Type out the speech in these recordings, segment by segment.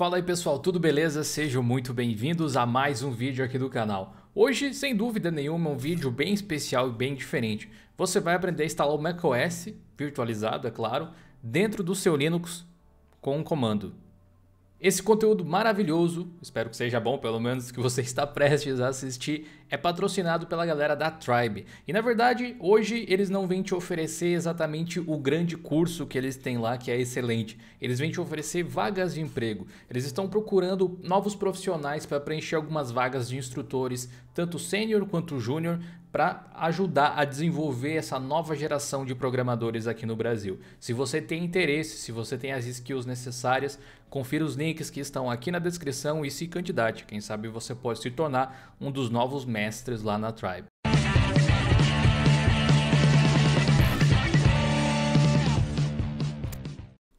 Fala aí pessoal, tudo beleza? Sejam muito bem-vindos a mais um vídeo aqui do canal. Hoje, sem dúvida nenhuma, um vídeo bem especial e bem diferente. Você vai aprender a instalar o macOS, virtualizado é claro, dentro do seu Linux com um comando. Esse conteúdo maravilhoso, espero que seja bom, pelo menos que você está prestes a assistir, é patrocinado pela galera da Tribe. E na verdade, hoje eles não vêm te oferecer exatamente o grande curso que eles têm lá, que é excelente. Eles vêm te oferecer vagas de emprego. Eles estão procurando novos profissionais para preencher algumas vagas de instrutores, tanto sênior quanto júnior, para ajudar a desenvolver essa nova geração de programadores aqui no Brasil. Se você tem interesse, se você tem as skills necessárias, confira os links que estão aqui na descrição e se candidate. Quem sabe você pode se tornar um dos novos mestres lá na Tribe.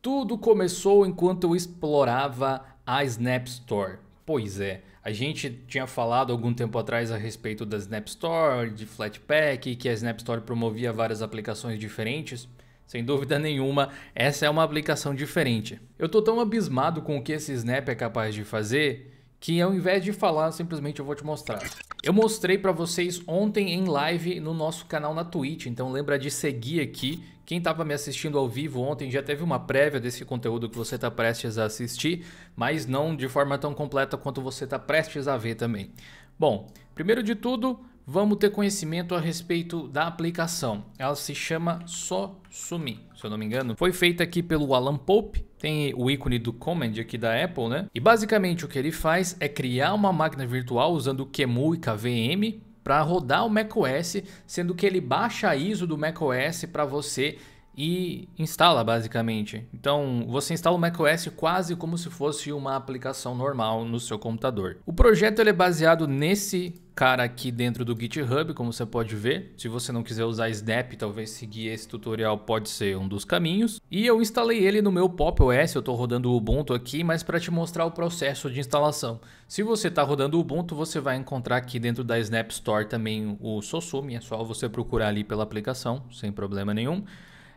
Tudo começou enquanto eu explorava a Snap Store. Pois é, a gente tinha falado algum tempo atrás a respeito da Snap Store, de Flatpak, que a Snap Store promovia várias aplicações diferentes. Sem dúvida nenhuma, essa é uma aplicação diferente. Eu tô tão abismado com o que esse Snap é capaz de fazer que ao invés de falar, simplesmente eu vou te mostrar. Eu mostrei para vocês ontem em live no nosso canal na Twitch, então lembra de seguir aqui. Quem estava me assistindo ao vivo ontem já teve uma prévia desse conteúdo que você está prestes a assistir, mas não de forma tão completa quanto você está prestes a ver também. Bom, primeiro de tudo, vamos ter conhecimento a respeito da aplicação. Ela se chama Só Sumir, se eu não me engano. Foi feita aqui pelo Alan Pope, tem o ícone do Command aqui da Apple, né? E basicamente o que ele faz é criar uma máquina virtual usando QEMU e KVM para rodar o macOS, sendo que ele baixa a ISO do macOS para você e instala basicamente. Então você instala o macOS quase como se fosse uma aplicação normal no seu computador. O projeto ele é baseado nesse cara aqui dentro do GitHub, como você pode ver. Se você não quiser usar Snap, talvez seguir esse tutorial pode ser um dos caminhos. E eu instalei ele no meu Pop OS, eu estou rodando o Ubuntu aqui, mas para te mostrar o processo de instalação. Se você está rodando o Ubuntu, você vai encontrar aqui dentro da Snap Store também o Sosumi, é só você procurar ali pela aplicação, sem problema nenhum.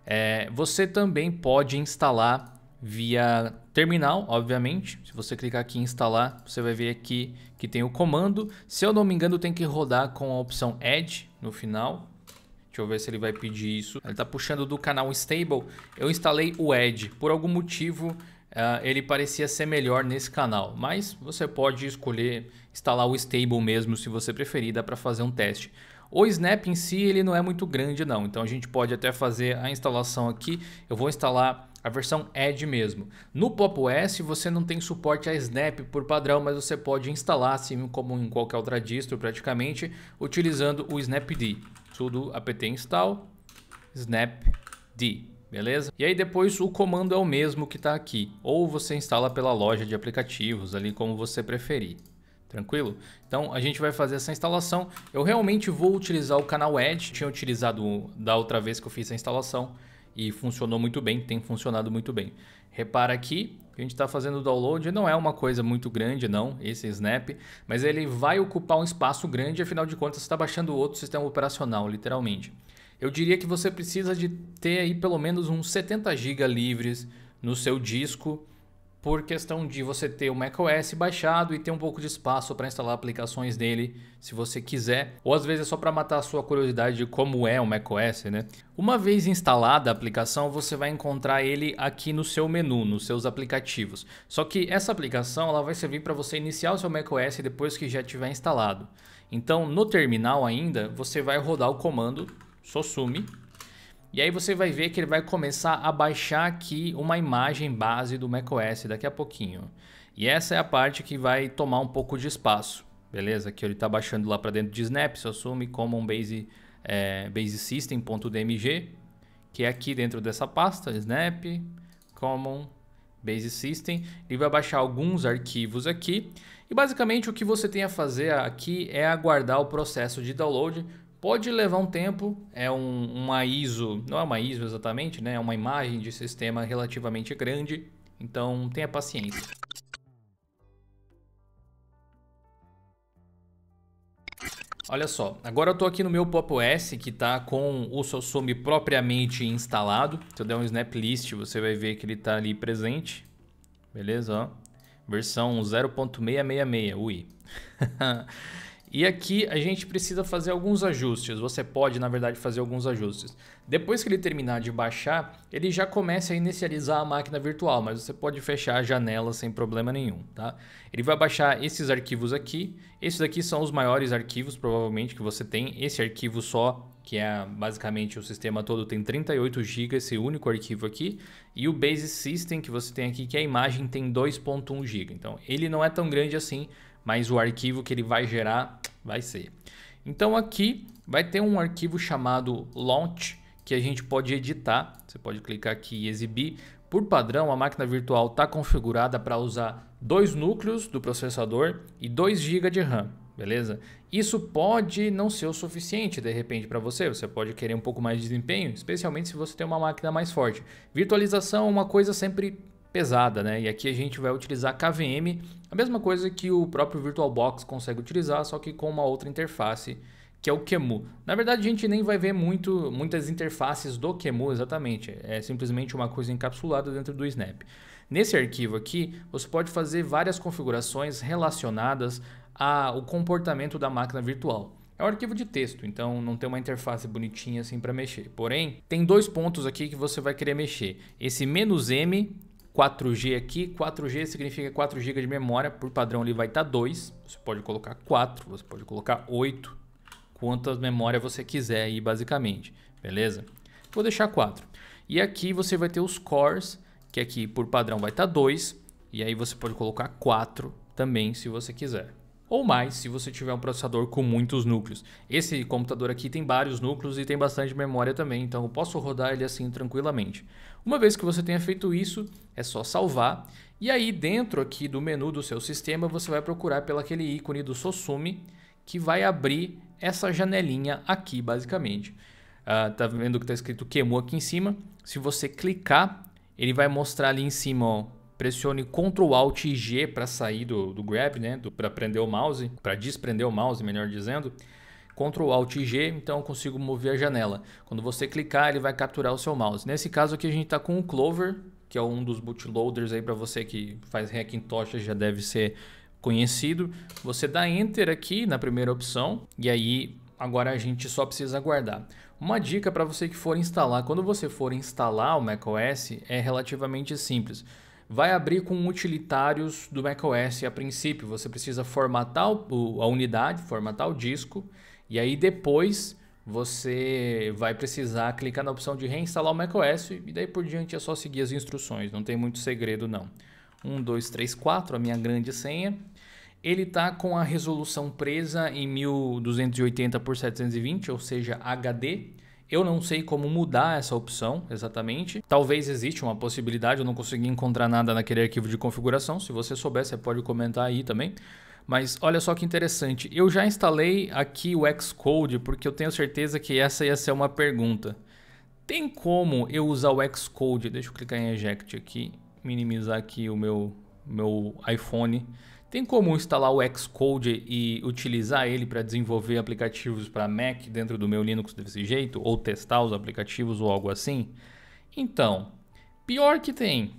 É, você também pode instalar via terminal, obviamente. Se você clicar aqui em instalar, você vai ver aqui que tem o comando. Se eu não me engano, tem que rodar com a opção Edge no final. Deixa eu ver se ele vai pedir isso. Ele está puxando do canal Stable. Eu instalei o Edge. Por algum motivo, Uh, ele parecia ser melhor nesse canal, mas você pode escolher instalar o stable mesmo se você preferir, dá para fazer um teste. O Snap em si ele não é muito grande não, então a gente pode até fazer a instalação aqui. Eu vou instalar a versão Edge mesmo. No Pop OS você não tem suporte a Snap por padrão, mas você pode instalar assim como em qualquer outra distro praticamente, utilizando o snapd. Tudo apt install snapd beleza? E aí depois o comando é o mesmo que está aqui, ou você instala pela loja de aplicativos ali como você preferir. Tranquilo? Então a gente vai fazer essa instalação. Eu realmente vou utilizar o canal Edge. Tinha utilizado da outra vez que eu fiz a instalação e funcionou muito bem, tem funcionado muito bem. Repara aqui que a gente está fazendo o download, não é uma coisa muito grande não, esse Snap, mas ele vai ocupar um espaço grande, afinal de contas você está baixando outro sistema operacional, literalmente. Eu diria que você precisa de ter aí pelo menos uns 70 GB livres no seu disco, por questão de você ter o macOS baixado e ter um pouco de espaço para instalar aplicações dele, se você quiser, ou às vezes é só para matar a sua curiosidade de como é o macOS, né? Uma vez instalada a aplicação, você vai encontrar ele aqui no seu menu, nos seus aplicativos. Só que essa aplicação ela vai servir para você iniciar o seu macOS depois que já tiver instalado. Então, no terminal ainda, você vai rodar o comando sosumi e aí você vai ver que ele vai começar a baixar aqui uma imagem base do macOS daqui a pouquinho. E essa é a parte que vai tomar um pouco de espaço, beleza? Que ele está baixando lá para dentro de Snap, se assume como um base, é, base system.dmg, que é aqui dentro dessa pasta, Snap, Common, Base System. Ele vai baixar alguns arquivos aqui. E basicamente o que você tem a fazer aqui é aguardar o processo de download Pode levar um tempo, é um, uma ISO, não é uma ISO exatamente, né? É uma imagem de sistema relativamente grande, então tenha paciência. Olha só, agora eu estou aqui no meu Pop OS que está com o Sosumi propriamente instalado. Se eu der um snap list, você vai ver que ele está ali presente. Beleza, ó. Versão 0.666, ui. E aqui a gente precisa fazer alguns ajustes. Você pode, na verdade, fazer alguns ajustes. Depois que ele terminar de baixar, ele já começa a inicializar a máquina virtual, mas você pode fechar a janela sem problema nenhum, tá? Ele vai baixar esses arquivos aqui. Esses aqui são os maiores arquivos, provavelmente, que você tem. Esse arquivo só, que é basicamente o sistema todo, tem 38 GB, esse único arquivo aqui. E o Base System que você tem aqui, que é a imagem tem 2.1 GB. Então, ele não é tão grande assim, mas o arquivo que ele vai gerar vai ser. Então aqui vai ter um arquivo chamado launch que a gente pode editar. Você pode clicar aqui e exibir. Por padrão, a máquina virtual está configurada para usar dois núcleos do processador e 2 GB de RAM, beleza? Isso pode não ser o suficiente de repente para você, você pode querer um pouco mais de desempenho, especialmente se você tem uma máquina mais forte. Virtualização é uma coisa sempre pesada, né? E aqui a gente vai utilizar KVM, a mesma coisa que o próprio VirtualBox consegue utilizar, só que com uma outra interface que é o QEMU. Na verdade, a gente nem vai ver muito, muitas interfaces do QEMU exatamente, é simplesmente uma coisa encapsulada dentro do Snap. Nesse arquivo aqui, você pode fazer várias configurações relacionadas ao comportamento da máquina virtual. É um arquivo de texto, então não tem uma interface bonitinha assim para mexer. Porém, tem dois pontos aqui que você vai querer mexer. Esse "-m", 4G aqui. 4G significa 4 GB de memória. Por padrão ali vai estar tá 2. Você pode colocar 4, você pode colocar 8. Quantas memórias você quiser aí, basicamente. Beleza? Vou deixar 4. E aqui você vai ter os cores, que aqui por padrão vai estar tá 2. E aí você pode colocar 4 também, se você quiser ou mais se você tiver um processador com muitos núcleos. Esse computador aqui tem vários núcleos e tem bastante memória também, então eu posso rodar ele assim tranquilamente. Uma vez que você tenha feito isso, é só salvar. E aí dentro aqui do menu do seu sistema, você vai procurar pelo aquele ícone do Sosumi, que vai abrir essa janelinha aqui basicamente. Uh, tá vendo que tá escrito QEMU aqui em cima? Se você clicar, ele vai mostrar ali em cima ó, pressione Ctrl Alt e G para sair do, do grab, né? Para prender o mouse, para desprender o mouse, melhor dizendo. Ctrl Alt G, então eu consigo mover a janela. Quando você clicar, ele vai capturar o seu mouse. Nesse caso aqui a gente está com o Clover, que é um dos bootloaders aí para você que faz Hackintosh, já deve ser conhecido. Você dá Enter aqui na primeira opção e aí agora a gente só precisa aguardar. Uma dica para você que for instalar, quando você for instalar o macOS, é relativamente simples vai abrir com utilitários do macOS a princípio. Você precisa formatar a unidade, formatar o disco, e aí depois você vai precisar clicar na opção de reinstalar o macOS e daí por diante é só seguir as instruções, não tem muito segredo não. 1, 2, 3, 4, a minha grande senha. Ele está com a resolução presa em 1280 por 720, ou seja, HD. Eu não sei como mudar essa opção exatamente. Talvez exista uma possibilidade, eu não consegui encontrar nada naquele arquivo de configuração. Se você souber, você pode comentar aí também. Mas olha só que interessante, eu já instalei aqui o Xcode porque eu tenho certeza que essa ia ser uma pergunta. Tem como eu usar o Xcode? Deixa eu clicar em eject aqui, minimizar aqui o meu, meu iPhone tem como instalar o Xcode e utilizar ele para desenvolver aplicativos para Mac dentro do meu Linux desse jeito? Ou testar os aplicativos ou algo assim? Então, pior que tem.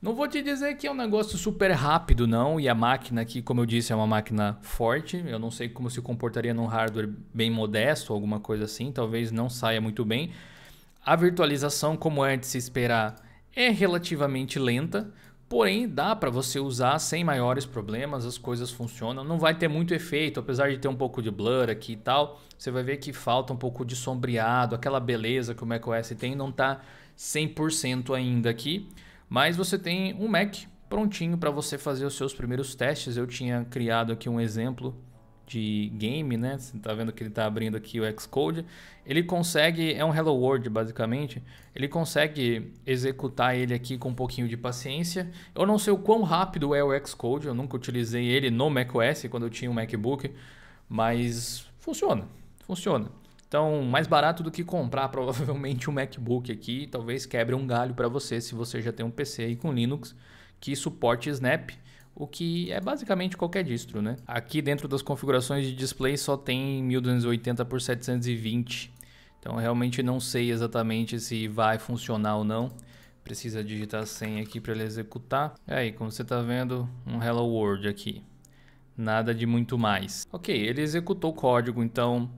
Não vou te dizer que é um negócio super rápido, não. E a máquina aqui, como eu disse, é uma máquina forte. Eu não sei como se comportaria num hardware bem modesto, alguma coisa assim. Talvez não saia muito bem. A virtualização, como é de se esperar, é relativamente lenta. Porém, dá para você usar sem maiores problemas, as coisas funcionam. Não vai ter muito efeito, apesar de ter um pouco de blur aqui e tal. Você vai ver que falta um pouco de sombreado, aquela beleza que o macOS tem não está 100% ainda aqui. Mas você tem um Mac prontinho para você fazer os seus primeiros testes. Eu tinha criado aqui um exemplo de game, né? Você tá vendo que ele tá abrindo aqui o Xcode. Ele consegue, é um Hello World basicamente, ele consegue executar ele aqui com um pouquinho de paciência. Eu não sei o quão rápido é o Xcode, eu nunca utilizei ele no macOS quando eu tinha um MacBook, mas funciona, funciona. Então, mais barato do que comprar provavelmente um MacBook aqui, talvez quebre um galho para você se você já tem um PC aí com Linux que suporte Snap o que é basicamente qualquer distro, né? Aqui dentro das configurações de display só tem 1280 por 720, então realmente não sei exatamente se vai funcionar ou não. Precisa digitar a senha aqui para ele executar. Aí, como você está vendo, um Hello World aqui. Nada de muito mais. Ok, ele executou o código, então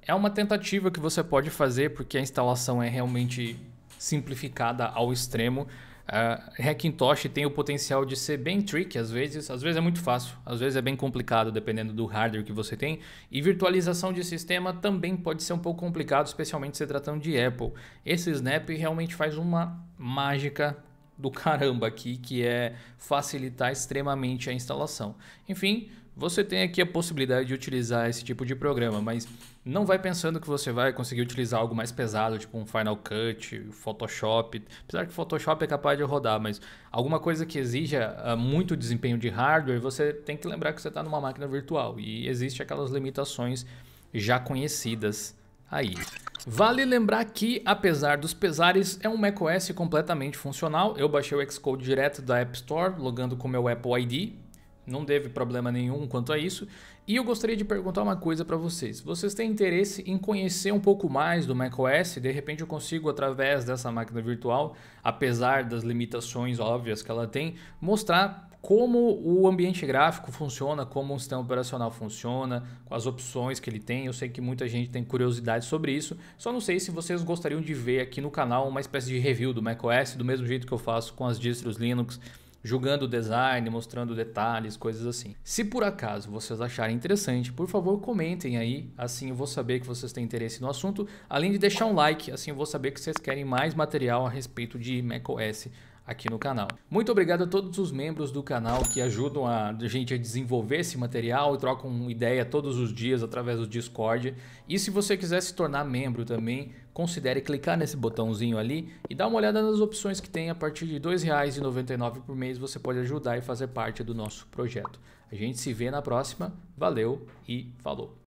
é uma tentativa que você pode fazer porque a instalação é realmente simplificada ao extremo. A Hackintosh tem o potencial de ser bem tricky às vezes, às vezes é muito fácil, às vezes é bem complicado dependendo do hardware que você tem. E virtualização de sistema também pode ser um pouco complicado, especialmente se tratando de Apple. Esse Snap realmente faz uma mágica do caramba aqui, que é facilitar extremamente a instalação. Enfim, você tem aqui a possibilidade de utilizar esse tipo de programa, mas não vai pensando que você vai conseguir utilizar algo mais pesado, tipo um Final Cut, Photoshop. Apesar que Photoshop é capaz de rodar, mas alguma coisa que exija ah, muito desempenho de hardware, você tem que lembrar que você está numa máquina virtual e existem aquelas limitações já conhecidas aí. Vale lembrar que, apesar dos pesares, é um macOS completamente funcional. Eu baixei o Xcode direto da App Store, logando com meu Apple ID, não teve problema nenhum quanto a isso. E eu gostaria de perguntar uma coisa para vocês. Vocês têm interesse em conhecer um pouco mais do macOS? De repente eu consigo, através dessa máquina virtual, apesar das limitações óbvias que ela tem, mostrar como o ambiente gráfico funciona, como o sistema operacional funciona, as opções que ele tem. Eu sei que muita gente tem curiosidade sobre isso, só não sei se vocês gostariam de ver aqui no canal uma espécie de review do macOS, do mesmo jeito que eu faço com as distros Linux julgando o design, mostrando detalhes, coisas assim. Se por acaso vocês acharem interessante, por favor comentem aí, assim eu vou saber que vocês têm interesse no assunto, além de deixar um like, assim eu vou saber que vocês querem mais material a respeito de macOS aqui no canal. Muito obrigado a todos os membros do canal que ajudam a gente a desenvolver esse material e trocam ideia todos os dias através do Discord. E se você quiser se tornar membro também, considere clicar nesse botãozinho ali e dar uma olhada nas opções que tem a partir de R$ 2,99 por mês você pode ajudar e fazer parte do nosso projeto. A gente se vê na próxima, valeu e falou!